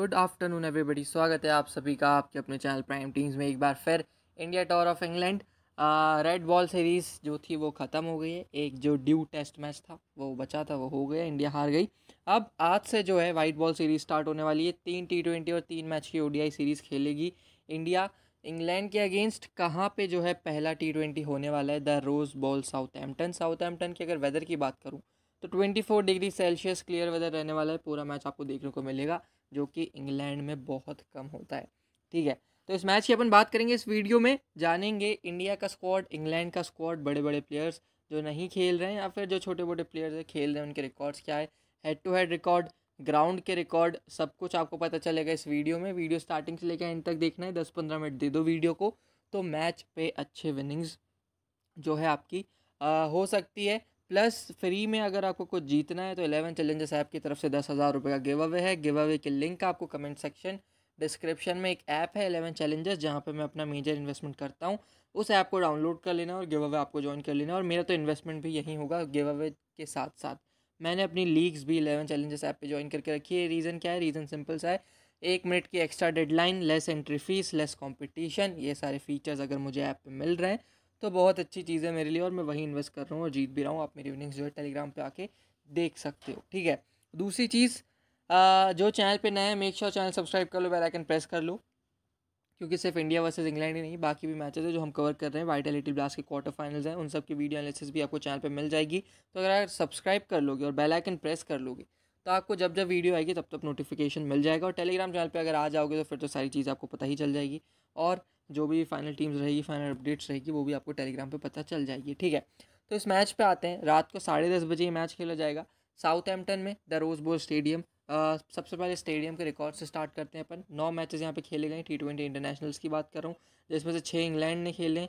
good afternoon everybody स्वागत है आप सभी का आपके अपने चैनल प्राइम टीम्स में एक बार फिर India tour of England red ball series जो थी वो ख़त्म हो गई है एक जो ड्यू टेस्ट मैच था वो बचा था वो हो गया इंडिया हार गई अब आज से जो है वाइट बॉल सीरीज़ स्टार्ट होने वाली है तीन टी ट्वेंटी और तीन मैच की ओडीआई सीरीज़ खेलेगी इंडिया इंग्लैंड के अगेंस्ट कहाँ पे जो है पहला टी ट्वेंटी होने वाला है the Rose Bowl Southampton Southampton की अगर वेदर की बात करूँ तो twenty four degree Celsius clear weather रहने वाला है पूरा मैच आपको देखने को मिलेगा जो कि इंग्लैंड में बहुत कम होता है ठीक है तो इस मैच की अपन बात करेंगे इस वीडियो में जानेंगे इंडिया का स्क्वाड इंग्लैंड का स्क्वाड बड़े बड़े प्लेयर्स जो नहीं खेल रहे हैं या फिर जो छोटे मोटे प्लेयर्स हैं खेल रहे हैं उनके रिकॉर्ड्स क्या है head to head record ground के रिकॉर्ड सब कुछ आपको पता चलेगा इस वीडियो में वीडियो स्टार्टिंग से लेकर एंड तक देखना है दस पंद्रह मिनट दे दो वीडियो को तो मैच पे अच्छे विनिंग्स जो है आपकी आ, हो सकती है प्लस फ्री में अगर आपको कुछ जीतना है तो एलेवन चैलेंजेस ऐप की तरफ से दस हज़ार रुपये का गिव अवे है गिव अवे के लिंक आपको कमेंट सेक्शन डिस्क्रिप्शन में एक ऐप है एलेवन चैलेंजेस जहाँ पे मैं अपना मेजर इन्वेस्टमेंट करता हूँ उस ऐप को डाउनलोड कर लेना और गिव अवे आपको ज्वाइन कर लेना और मेरा तो इन्वेस्टमेंट भी यहीं होगा गिव अवे के साथ साथ मैंने अपनी लीग्स भी एलेवन चैलेंजेस ऐप पर ज्वाइन करके रखी है रीज़न क्या है रीज़न सिंपल सा है एक मिनट की extra deadline less entry fees less competition ये सारे फीचर्स अगर मुझे ऐप पर मिल रहे हैं तो बहुत अच्छी चीज़ है मेरे लिए और मैं वहीं इन्वेस्ट कर रहा हूँ और जीत भी रहा हूँ आप मेरी इवनिंग्स जो है टेलीग्राम पर आके देख सकते हो ठीक है दूसरी चीज़ जो चैनल पे नए हैं मेक श्योर चैनल सब्सक्राइब कर लो बेल आइकन प्रेस कर लो क्योंकि सिर्फ इंडिया वर्सेस इंग्लैंड ही नहीं बाकी भी मैचेस हैं जो हम कवर कर रहे हैं वाइट एलिटी ब्लास्ट के क्वार्टर फाइनल्स हैं उन सब की वीडियो एनालिसिस भी आपको चैनल पर मिल जाएगी तो अगर आप सब्सक्राइब कर लोगे और बेल आइकन प्रेस कर लोगे तो आपको जब जब वीडियो आएगी तब तक नोटिफिकेशन मिल जाएगा और टेलीग्राम चैनल पर अगर आ जाओगे तो फिर तो सारी चीज़ आपको पता ही चल जाएगी और जो भी फाइनल टीम्स रहेगी फाइनल अपडेट्स रहेगी वो भी आपको टेलीग्राम पे पता चल जाएगी ठीक है तो इस मैच पे आते हैं रात को साढ़े दस बजे ये मैच खेला जाएगा साउथ एम्पटन में द रोज बोल स्टेडियम सबसे पहले स्टेडियम के रिकॉर्ड से स्टार्ट करते हैं अपन नौ मैचेस यहाँ पे खेले गए टी ट्वेंटी इंटरनेशनल्स की बात कर रहा जिसमें से छः इंग्लैंड ने खेले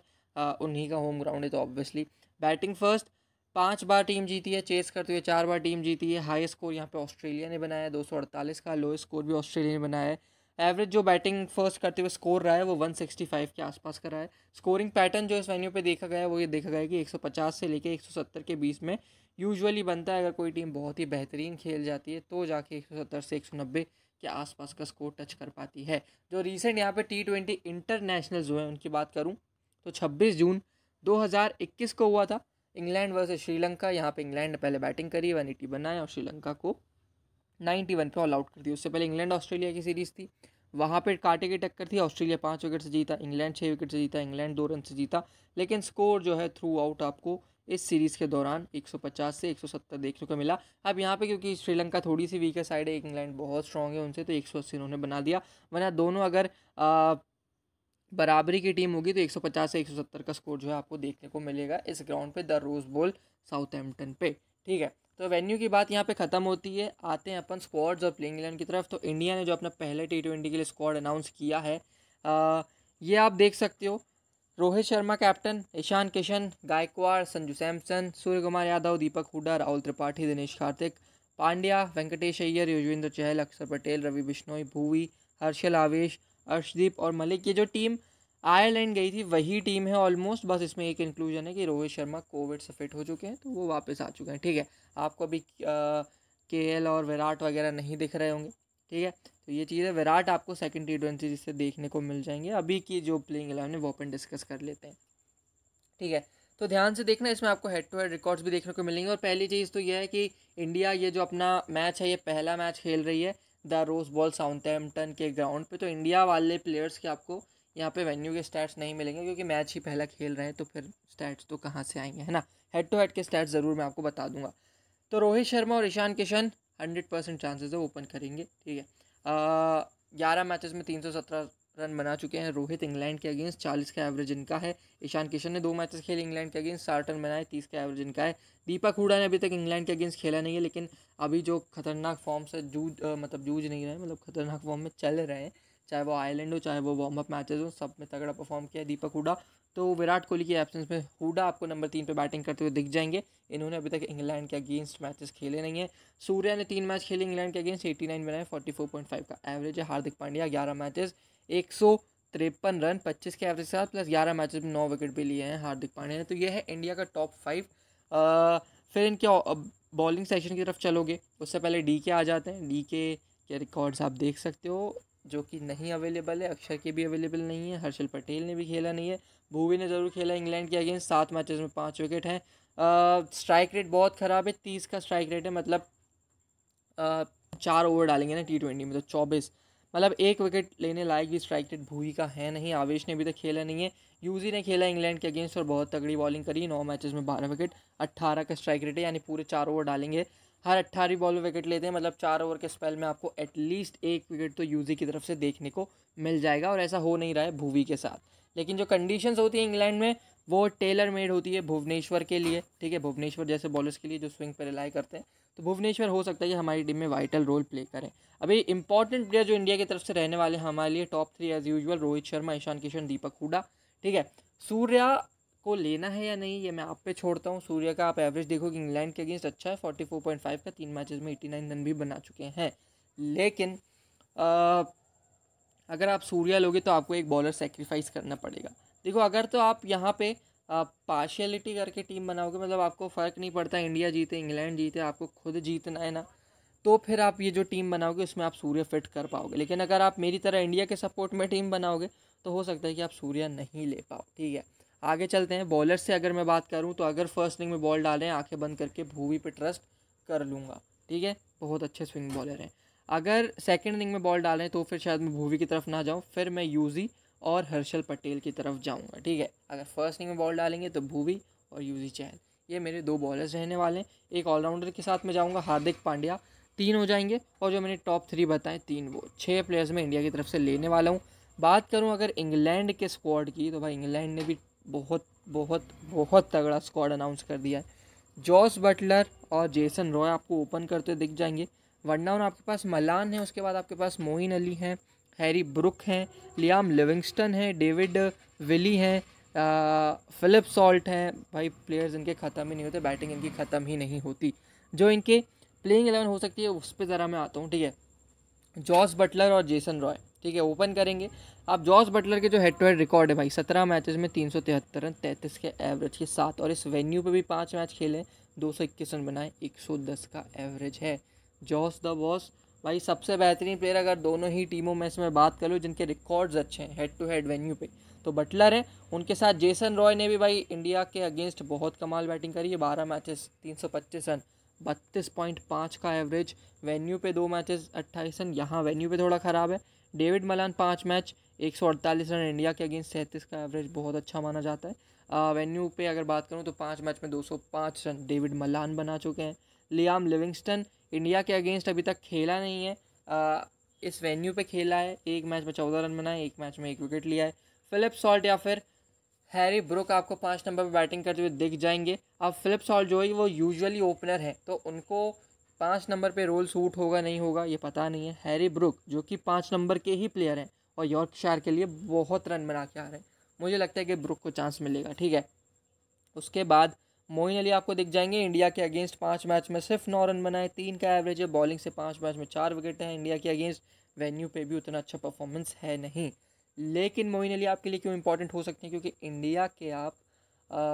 उन्हीं का होम ग्राउंड है तो ऑब्वियसली बैटिंग फर्स्ट पांच बार टीम जीती है चेस करते हुए चार बार टीम जीती है हाई स्कोर यहाँ पे ऑस्ट्रेलिया ने बनाया है दो का लोएस्ट स्कोर भी ऑस्ट्रेलिया ने बनाया है एवरेज जो बैटिंग फर्स्ट करते हुए स्कोर रहा है वो 165 के आसपास का रहा है स्कोरिंग पैटर्न जो इस वेन्यू पे देखा गया है वो ये देखा गया है कि 150 से लेके 170 के बीच में यूजुअली बनता है अगर कोई टीम बहुत ही बेहतरीन खेल जाती है तो जाके 170 से 190 के आसपास का स्कोर टच कर पाती है जो रिसेंट यहाँ पर टी ट्वेंटी इंटरनेशनल जो है उनकी बात करूँ तो छब्बीस जून दो को हुआ था इंग्लैंड वर्सेज श्रीलंका यहाँ पर इंग्लैंड ने पहले बैटिंग करी वन बनाया और श्रीलंका को नाइन्टी वन पर ऑल आउट कर दिया उससे पहले इंग्लैंड ऑस्ट्रेलिया की सीरीज थी वहाँ पर कांटे की टक्कर थी ऑस्ट्रेलिया पाँच विकेट से जीता इंग्लैंड छः विकेट से जीता इंग्लैंड दो रन से जीता लेकिन स्कोर जो है थ्रू आउट आपको इस सीरीज़ के दौरान 150 से 170 देखने को मिला अब यहाँ पे क्योंकि श्रीलंका थोड़ी सी वीकर साइड है इंग्लैंड बहुत स्ट्रॉन्ग है उनसे तो 180 उन्होंने बना दिया वरना दोनों अगर आ, बराबरी की टीम होगी तो 150 से 170 का स्कोर जो है आपको देखने को मिलेगा इस ग्राउंड पे द रोज बॉल साउथ पे ठीक है तो वेन्यू की बात यहाँ पे ख़त्म होती है आते हैं अपन स्क्वाड्स और प्लेइंग इलेवन की तरफ तो इंडिया ने जो अपना पहले टी ट्वेंटी के लिए स्क्वाड अनाउंस किया है आ, ये आप देख सकते हो रोहित शर्मा कैप्टन ईशान किशन गायकवाड़ संजू सैमसन सूर्य कुमार यादव दीपक हुडा राहुल त्रिपाठी दिनेश कार्तिक पांड्या वेंकटेश अय्यर युजवेंद्र चहल अक्षर पटेल रवि बिश्नोई भूवी हर्षल आवेश अर्शदीप और मलिक ये जो टीम आयरलैंड गई थी वही टीम है ऑलमोस्ट बस इसमें एक इंक्लूजन है कि रोहित शर्मा कोविड से फिट हो चुके हैं तो वो वापस आ चुके हैं ठीक है आपको अभी के एल और विराट वगैरह नहीं दिख रहे होंगे ठीक है तो ये चीज़ है विराट आपको सेकेंड टी ट्वेंटी जिससे देखने को मिल जाएंगे अभी की जो प्लेइंग इलेवन है वो अपन डिस्कस कर लेते हैं ठीक है तो ध्यान से देखना इसमें आपको हेड टू हेड रिकॉर्ड्स भी देखने को मिलेंगे और पहली चीज़ तो यह है कि इंडिया ये जो अपना मैच है ये पहला मैच खेल रही है द रोज बॉल साउंथैम्पटन के ग्राउंड पे तो इंडिया वाले प्लेयर्स के आपको यहाँ पे वेन्यू के स्टैट्स नहीं मिलेंगे क्योंकि मैच ही पहला खेल रहे हैं तो फिर स्टैट्स तो कहाँ से आएंगे है ना हेड टू हेड के स्टैट्स ज़रूर मैं आपको बता दूंगा तो रोहित शर्मा और Ishan Kishan hundred percent chances है ओपन करेंगे ठीक है ग्यारह मैचेस में तीन सौ सत्रह रन बना चुके हैं रोहित इंग्लैंड के अगेंस्ट चालीस का एवरेज इनका है ईशान किशन ने दो मैचेस खेले इंग्लैंड के अगेंस्ट साठ रन बनाए तीस का एवरेज इनका है दीपक हुडा ने अभी तक इंग्लैंड के अगेंस्ट खेला नहीं है लेकिन अभी जो खतरनाक फॉर्म से जूझ मतलब जूझ नहीं रहे मतलब खतरनाक फॉर्म में चल रहे हैं चाहे वो आयलैंड हो चाहे वो वार्म अप मैचेस हो सब में तगड़ा परफॉर्म किया दीपक हुडा तो विराट कोहली की एब्सेंस में हुडा आपको नंबर तीन पर बैटिंग करते हुए दिख जाएंगे इन्होंने अभी तक इंग्लैंड के अगेंस्ट मैचेस खेले नहीं है सूर्या ने तीन मैच खेले इंग्लैंड के अगेंस्ट एटी नाइन बनाए फोर्टी फोर पॉइंट फाइव का एवरेज है हार्दिक पांड्या ग्यारह मैचेस एक सौ तिरपन रन पच्चीस के एवरेज के साथ प्लस ग्यारह मैचेस में नौ विकेट भी लिए हैं हार्दिक पांड्या ने तो ये है इंडिया का टॉप फाइव फिर इनके बॉलिंग सेशन की तरफ चलोगे उससे पहले डी के आ जाते हैं डी के रिकॉर्ड्स आप देख सकते हो जो कि नहीं अवेलेबल है अक्षर के भी अवेलेबल नहीं है हर्षल पटेल ने भी खेला नहीं है भूवी ने ज़रूर खेला इंग्लैंड के अगेंस्ट सात मैचेस में पाँच विकेट हैं स्ट्राइक रेट बहुत ख़राब है तीस का स्ट्राइक रेट है मतलब आ, चार ओवर डालेंगे ना टी ट्वेंटी में तो चौबीस मतलब एक विकेट लेने लायक भी स्ट्राइक रेट भूवी का है नहीं आवेश ने भी तो खेला नहीं है यूजी ने खेला इंग्लैंड के अगेंस्ट और बहुत तगड़ी बॉलिंग करी नौ मैचेस में बारह विकेट अट्ठारह का स्ट्राइक रेट है यानी पूरे चार ओवर डालेंगे हर अट्ठारह बॉल में विकेट लेते हैं मतलब चार ओवर के स्पेल में आपको एटलीस्ट एक विकेट तो यूजी की तरफ से देखने को मिल जाएगा और ऐसा हो नहीं रहा है भूवी के साथ लेकिन जो कंडीशंस होती है इंग्लैंड में वो टेलर मेड होती है भुवनेश्वर के लिए ठीक है भुवनेश्वर जैसे बॉलर्स के लिए जो स्विंग पर रिलाई करते हैं तो भुवनेश्वर हो सकता है कि हमारी टीम में वाइटल रोल प्ले करें अभी इंपॉर्टेंट प्लेयर जो इंडिया की तरफ से रहने वाले हैं हमारे लिए top three as usual Rohit Sharma Ishan Kishan Deepak Hooda ठीक है सूर्या को लेना है या नहीं ये मैं आप पे छोड़ता हूँ सूर्य का आप एवरेज देखोगे इंग्लैंड के अगेंस्ट अच्छा है फोर्टी फोर पॉइंट फाइव का तीन मैचेस में एटी नाइन रन भी बना चुके हैं लेकिन आ, अगर आप सूर्या लोगे तो आपको एक बॉलर सेक्रीफाइस करना पड़ेगा देखो अगर तो आप यहाँ पे पार्शियलिटी करके टीम बनाओगे मतलब आपको फ़र्क नहीं पड़ता इंडिया जीते इंग्लैंड जीते आपको खुद जीतना है ना तो फिर आप ये जो टीम बनाओगे उसमें आप सूर्य फिट कर पाओगे लेकिन अगर आप मेरी तरह इंडिया के सपोर्ट में टीम बनाओगे तो हो सकता है कि आप सूर्य नहीं ले पाओ ठीक है आगे चलते हैं बॉलर से अगर मैं बात करूँ तो अगर फर्स्ट इनिंग में बॉल डालें आँखें बंद करके भूवी पर ट्रस्ट कर लूँगा ठीक है बहुत अच्छे स्विंग बॉलर हैं अगर सेकेंड इनिंग में बॉल डालें तो फिर शायद मैं भूवी की तरफ ना जाऊँ फिर मैं यूजी और हर्षल पटेल की तरफ जाऊँगा ठीक है अगर फर्स्ट इनिंग में बॉल डालेंगे तो भूवी और यूजी चहल ये मेरे दो बॉलर्स रहने वाले हैं एक ऑलराउंडर के साथ मैं जाऊँगा हार्दिक पांड्या तीन हो जाएंगे और जो मैंने टॉप थ्री बताए तीन वो छः प्लेयर्स में इंडिया की तरफ से लेने वाला हूँ बात करूँ अगर इंग्लैंड के स्क्वाड की तो भाई इंग्लैंड ने भी बहुत बहुत बहुत तगड़ा स्क्वाड अनाउंस कर दिया है जॉस बटलर और जेसन रॉय आपको ओपन करते दिख जाएंगे वन डाउन आपके पास मलान है उसके बाद आपके पास मोइन अली हैं हैरी ब्रुक हैं लियाम लिविंगस्टन हैं डेविड विली हैं फिलिप सॉल्ट हैं भाई प्लेयर्स इनके ख़त्म ही नहीं होते बैटिंग इनकी ख़त्म ही नहीं होती जो इनके प्लेइंग एलेवन हो सकती है उस पर ज़रा मैं आता हूँ ठीक है जॉस बटलर और जेसन रॉय ठीक है ओपन करेंगे आप जॉस बटलर के जो हेड टू हेड रिकॉर्ड है भाई सत्रह मैचेस में तीन सौ तिहत्तर रन तैंतीस के एवरेज के साथ और इस वेन्यू पे भी पाँच मैच खेले दो सौ इक्कीस रन बनाए एक सौ दस का एवरेज है जॉस द बॉस भाई सबसे बेहतरीन प्लेयर अगर दोनों ही टीमों में से मैं बात कर लूँ जिनके रिकॉर्ड्स अच्छे हैं हेड टू हेड वेन्यू पे तो बटलर हैं उनके साथ जेसन रॉय ने भी भाई इंडिया के अगेंस्ट बहुत कमाल बैटिंग करी है बारह मैचेस तीन सौ पच्चीस रन बत्तीस पॉइंट पाँच का एवरेज वेन्यू पे दो मैचेस अट्ठाईस रन यहाँ वेन्यू पे थोड़ा ख़राब है डेविड मलान पाँच मैच एक सौ अड़तालीस रन इंडिया के अगेंस्ट सैंतीस का एवरेज बहुत अच्छा माना जाता है वेन्यू पे अगर बात करूँ तो पाँच मैच में दो सौ पाँच रन डेविड मलान बना चुके हैं लियाम लिविंगस्टन इंडिया के अगेंस्ट अभी तक खेला नहीं है आ, इस वेन्यू पे खेला है एक मैच में चौदह रन बनाए एक मैच में एक विकेट लिया है फिलिप सॉल्ट या फिर हैरी ब्रुक आपको पाँच नंबर पर बैटिंग करते हुए दिख जाएंगे अब फिलिप सॉल्ट जो है वो यूजुअली ओपनर है तो उनको पाँच नंबर पे रोल सूट होगा नहीं होगा ये पता नहीं है हैरी ब्रुक जो कि पाँच नंबर के ही प्लेयर हैं और यॉर्कशायर के लिए बहुत रन बना के आ रहे हैं मुझे लगता है कि ब्रुक को चांस मिलेगा ठीक है उसके बाद मोइन अली आपको दिख जाएंगे इंडिया के अगेंस्ट पाँच मैच में सिर्फ नौ रन बनाए तीन का एवरेज है बॉलिंग से पाँच मैच में चार विकेट हैं इंडिया के अगेंस्ट वेन्यू पर भी उतना अच्छा परफॉर्मेंस है नहीं लेकिन मोइन अली आपके लिए क्यों इंपॉर्टेंट हो सकते हैं क्योंकि इंडिया के आप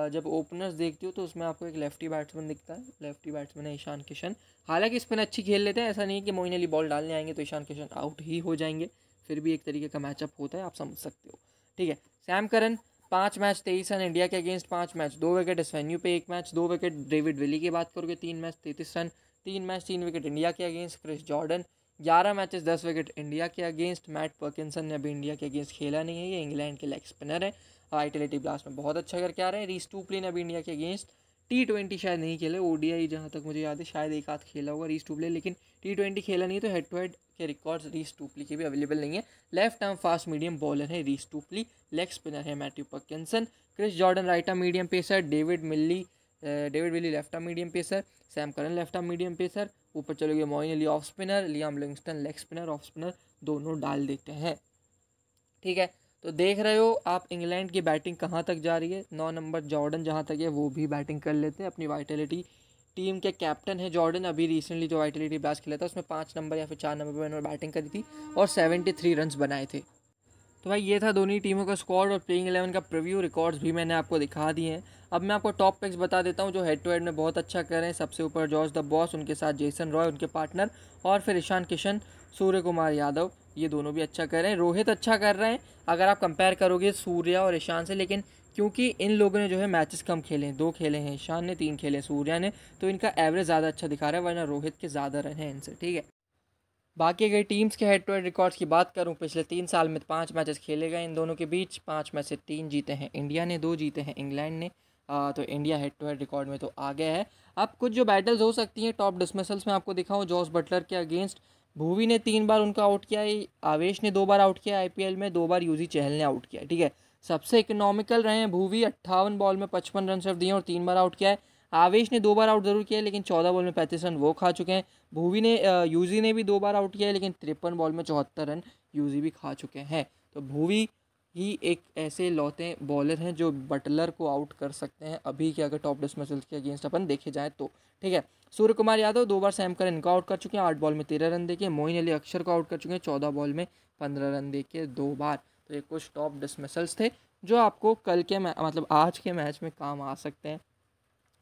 जब ओपनर्स देखते हो तो उसमें आपको एक लेफ्टी बैट्समैन दिखता है लेफ्टी बैट्समैन है ईशान किशन हालांकि स्पिन अच्छी खेल लेते हैं ऐसा नहीं है कि मोइन अली बॉल डालने आएंगे तो ईशान किशन आउट ही हो जाएंगे फिर भी एक तरीके का मैचअप होता है आप समझ सकते हो ठीक है सैम करन पाँच मैच तेईस रन इंडिया के अगेंस्ट पाँच मैच दो विकेट इस वेन्यू पे एक मैच दो विकेट डेविड विली की बात करोगे तीन मैच तैंतीस रन तीन मैच तीन विकेट इंडिया के अगेंस्ट क्रिस जॉर्डन ग्यारह मैचेस दस विकेट इंडिया के अगेंस्ट मैट पर्किंसन ने अभी इंडिया के अगेंस्ट खेला नहीं है ये इंग्लैंड के लेग स्पिनर है आईटीलिटी ब्लास्ट में बहुत अच्छा करके आ रहे हैं रीस टू प्लेन अभी इंडिया के अगेंस्ट टी ट्वेंटी शायद नहीं खेले आई जहाँ तक मुझे याद है शायद एक हाथ खेला होगा रीस टूपले लेकिन टी ट्वेंटी खेला नहीं तो हेड टू हेड के रिकॉर्ड्स रीस टूपली के भी अवेलेबल नहीं है left arm fast medium bowler है रीस टूपली लेग स्पिनर है Matthew Parkinson Chris Jordan right arm medium pacer David Milly David Willey left arm medium pacer Sam Curran left arm medium pacer ऊपर चले गए Moeen Ali off spinner Liam Livingstone leg spinner off spinner दोनों डाल देते हैं ठीक है तो देख रहे हो आप इंग्लैंड की बैटिंग कहाँ तक जा रही है नौ नंबर जॉर्डन जहाँ तक है वो भी बैटिंग कर लेते हैं अपनी वाइटलिटी टीम के कैप्टन है जॉर्डन अभी रिसेंटली जो वाइटलिटी ब्लास्ट खेला था उसमें पाँच नंबर या फिर चार नंबर पर उन्होंने बैटिंग करी थी और सेवेंटी थ्री रन बनाए थे तो भाई ये था दोनों टीमों का स्क्वाड और प्लेइंग एलेवन का प्रीव्यू रिकॉर्ड्स भी मैंने आपको दिखा दिए हैं अब मैं आपको टॉप पिक्स बता देता हूँ जो हेड टू हेड में बहुत अच्छा कर रहे हैं सबसे ऊपर जॉर्ज द बॉस उनके साथ जेसन रॉय उनके पार्टनर और फिर ईशान किशन सूर्य कुमार यादव ये दोनों भी अच्छा कर रहे हैं रोहित अच्छा कर रहे हैं अगर आप कंपेयर करोगे सूर्या और ईशान से लेकिन क्योंकि इन लोगों ने जो है मैचेस कम खेले हैं दो खेले हैं ईशान ने तीन खेले सूर्या ने तो इनका एवरेज ज़्यादा अच्छा दिखा रहा है वरना रोहित के ज़्यादा रन हैं इनसे ठीक है बाकी अगर टीम्स के हेड टू हेड रिकॉर्ड्स की बात करूं पिछले तीन साल में पाँच मैचेस खेले गए इन दोनों के बीच पाँच में से तीन जीते हैं इंडिया ने दो जीते हैं इंग्लैंड ने आ, तो India head to head record में तो आ गया है अब कुछ जो बैटल्स हो सकती हैं टॉप डिसमिसल्स में आपको दिखाऊँ जॉस बटलर के अगेंस्ट भूवी ने तीन बार उनका आउट किया है आवेश ने दो बार आउट किया आईपीएल में दो बार यूजी चहल ने आउट किया ठीक है सबसे इकोनॉमिकल रहे हैं भूवी अट्ठावन बॉल में पचपन रन सिर्फ दिए और तीन बार आउट किया है आवेश ने दो बार आउट जरूर किया है लेकिन चौदह बॉल में पैंतीस रन वो खा चुके हैं भूवी ने यूजी ने भी दो बार आउट किया है लेकिन तिरपन बॉल में चौहत्तर रन यूजी भी खा चुके हैं तो भूवी ही एक ऐसे लौते बॉलर हैं जो बटलर को आउट कर सकते हैं अभी के अगर टॉप मसल्स के अगेंस्ट अपन देखे जाए तो ठीक है सूर्य कुमार यादव दो बार सैम कर इनका आउट कर चुके हैं आठ बॉल में तेरह रन देके मोइन अली अक्षर को आउट कर चुके हैं चौदह बॉल में पंद्रह रन देके दो बार तो ये कुछ टॉप डिसमिसल्स थे जो आपको कल के मतलब आज के मैच में काम आ सकते हैं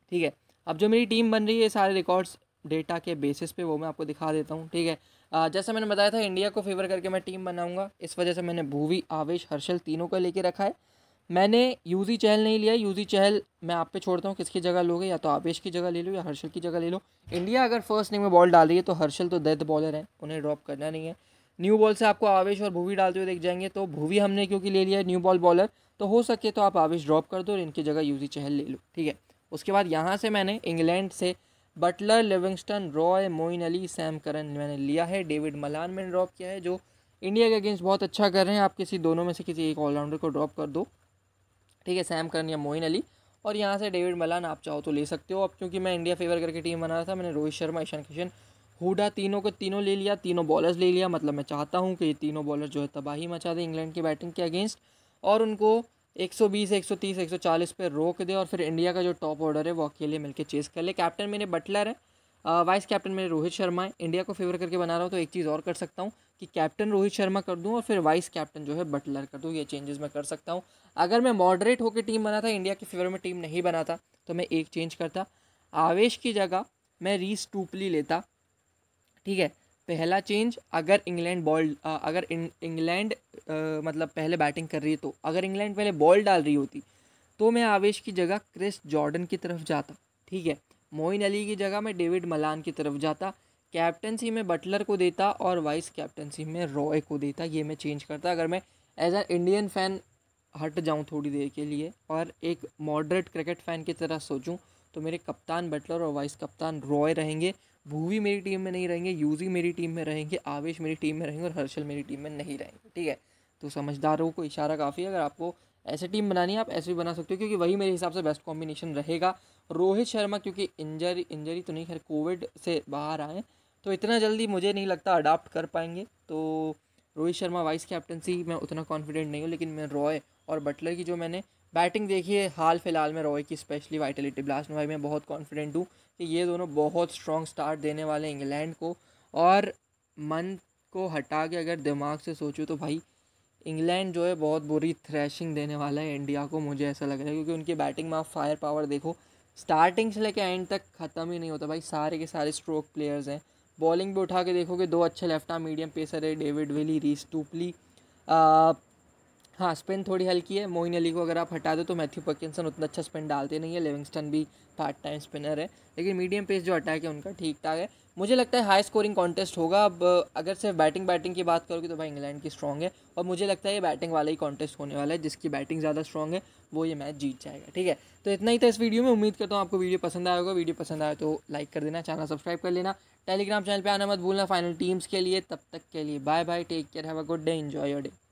ठीक है अब जो मेरी टीम बन रही है सारे रिकॉर्ड्स डेटा के बेसिस पे वो मैं आपको दिखा देता हूँ ठीक है जैसे मैंने बताया था इंडिया को फेवर करके मैं टीम बनाऊंगा इस वजह से मैंने भूवी आवेश हर्षल तीनों को लेके रखा है मैंने यूजी चहल नहीं लिया यूजी चहल मैं आप पे छोड़ता हूँ किसकी जगह लोगे या तो आवेश की जगह ले लो या हर्षल की जगह ले लो इंडिया अगर फर्स्ट इनिंग में बॉल डाल रही है तो हर्षल तो डेथ बॉलर हैं उन्हें ड्रॉप करना नहीं है न्यू बॉल से आपको आवेश और भूवी डालते हुए देख जाएंगे तो भूवी हमने क्योंकि ले लिया है न्यू बॉल बॉलर तो हो सके तो आप आवेश ड्रॉप कर दो और इनकी जगह यूजी चहल ले लो ठीक है उसके बाद यहाँ से मैंने इंग्लैंड से Buttler Livingstone Roy Moeen Ali Sam Curran मैंने लिया है डेविड मलान मैंने ड्रॉप किया है जो इंडिया के अगेंस्ट बहुत अच्छा कर रहे हैं आप किसी दोनों में से किसी एक ऑलराउंडर को ड्रॉप कर दो ठीक है सैम करन या मोइन अली और यहाँ से डेविड मलान आप चाहो तो ले सकते हो अब क्योंकि मैं इंडिया फेवर करके टीम बना रहा था मैंने रोहित शर्मा ईशान किशन हुडा तीनों को तीनों ले लिया तीनों बॉलर्स ले लिया मतलब मैं चाहता हूँ कि ये तीनों बॉलर जो है तबाही मचा दें इंग्लैंड की बैटिंग के अगेंस्ट और उनको 120, 130, पे रोक दे और फिर इंडिया का जो टॉप ऑर्डर है वो अकेले मिलकर चेस कर ले कैप्टन मेरे बटलर है वाइस कैप्टन मेरे रोहित शर्मा है इंडिया को फेवर करके बना रहा हूँ तो एक चीज़ और कर सकता हूँ कि कैप्टन रोहित शर्मा कर दूँ और फिर वाइस कैप्टन जो है बटलर कर दूँ ये चेंजेस मैं कर सकता हूँ अगर मैं मॉडरेट होकर टीम बनाता इंडिया के फेवर में टीम नहीं बनाता तो मैं एक चेंज करता आवेश की जगह मैं रीस टूपली लेता ठीक है पहला चेंज अगर इंग्लैंड बॉल अगर इंग्लैंड मतलब पहले बैटिंग कर रही है तो अगर इंग्लैंड पहले बॉल डाल रही होती तो मैं आवेश की जगह क्रिस जॉर्डन की तरफ जाता ठीक है मोइन अली की जगह मैं डेविड मलान की तरफ जाता कैप्टनसी में बटलर को देता और वाइस कैप्टनसी में रॉय को देता ये मैं चेंज करता अगर मैं एज अ इंडियन फ़ैन हट जाऊँ थोड़ी देर के लिए और एक मॉडरेट क्रिकेट फ़ैन की तरह सोचूँ तो मेरे कप्तान बटलर और वाइस कप्तान रॉय रहेंगे भूवी मेरी टीम में नहीं रहेंगे यूजी मेरी टीम में रहेंगे आवेश मेरी टीम में रहेंगे और हर्षल मेरी टीम में नहीं रहेंगे ठीक है तो समझदारों को इशारा काफ़ी है अगर आपको ऐसे टीम बनानी है आप ऐसे भी बना सकते हो क्योंकि वही मेरे हिसाब से बेस्ट कॉम्बिनेशन रहेगा रोहित शर्मा क्योंकि इंजरी इंजरी तो नहीं खैर कोविड से बाहर आए तो इतना जल्दी मुझे नहीं लगता अडाप्ट कर पाएंगे तो रोहित शर्मा वाइस कैप्टनसी मैं उतना कॉन्फिडेंट नहीं हूँ लेकिन मैं रॉय और बटलर की जो मैंने बैटिंग देखिए हाल फिलहाल में रॉय की स्पेशली वाइटलिटी ब्लास्ट भाई मैं बहुत कॉन्फिडेंट हूँ कि ये दोनों बहुत स्ट्रॉन्ग स्टार्ट देने वाले हैं इंग्लैंड को और मन को हटा के अगर दिमाग से सोचूँ तो भाई इंग्लैंड जो है बहुत बुरी थ्रैशिंग देने वाला है इंडिया को मुझे ऐसा लग रहा है क्योंकि उनकी बैटिंग में आप फायर पावर देखो स्टार्टिंग से लेकर एंड तक ख़त्म ही नहीं होता भाई सारे के सारे स्ट्रोक प्लेयर्स हैं बॉलिंग भी उठा के देखोगे दो अच्छे लेफ्ट आर्म मीडियम पेसर है डेविड विली रीस टूपली हाँ स्पिन थोड़ी हल्की है मोइन अली को अगर आप हटा दो तो मैथ्यू पकिनसन उतना अच्छा स्पिन डालते नहीं है लिविंगस्टन भी पार्ट टाइम स्पिनर है लेकिन मीडियम पेस जो अटैक है उनका ठीक ठाक है मुझे लगता है हाई स्कोरिंग कॉन्टेस्ट होगा अब अगर सिर्फ बैटिंग बैटिंग की बात करोगे तो भाई इंग्लैंड की स्ट्रॉन्ग है और मुझे लगता है ये बैटिंग वाला ही कॉन्टेस्ट होने वाला है जिसकी बैटिंग ज़्यादा स्ट्रॉग है वो ये मैच जीत जाएगा ठीक है तो इतना ही था इस वीडियो में उम्मीद करता हूँ आपको वीडियो पसंद आएगा वीडियो पसंद आए तो लाइक कर देना चैनल सब्सक्राइब कर लेना टेलीग्राम चैनल पर आना मत भूलना फाइनल टीम्स के लिए तब तक के लिए bye bye take care have a good day enjoy your day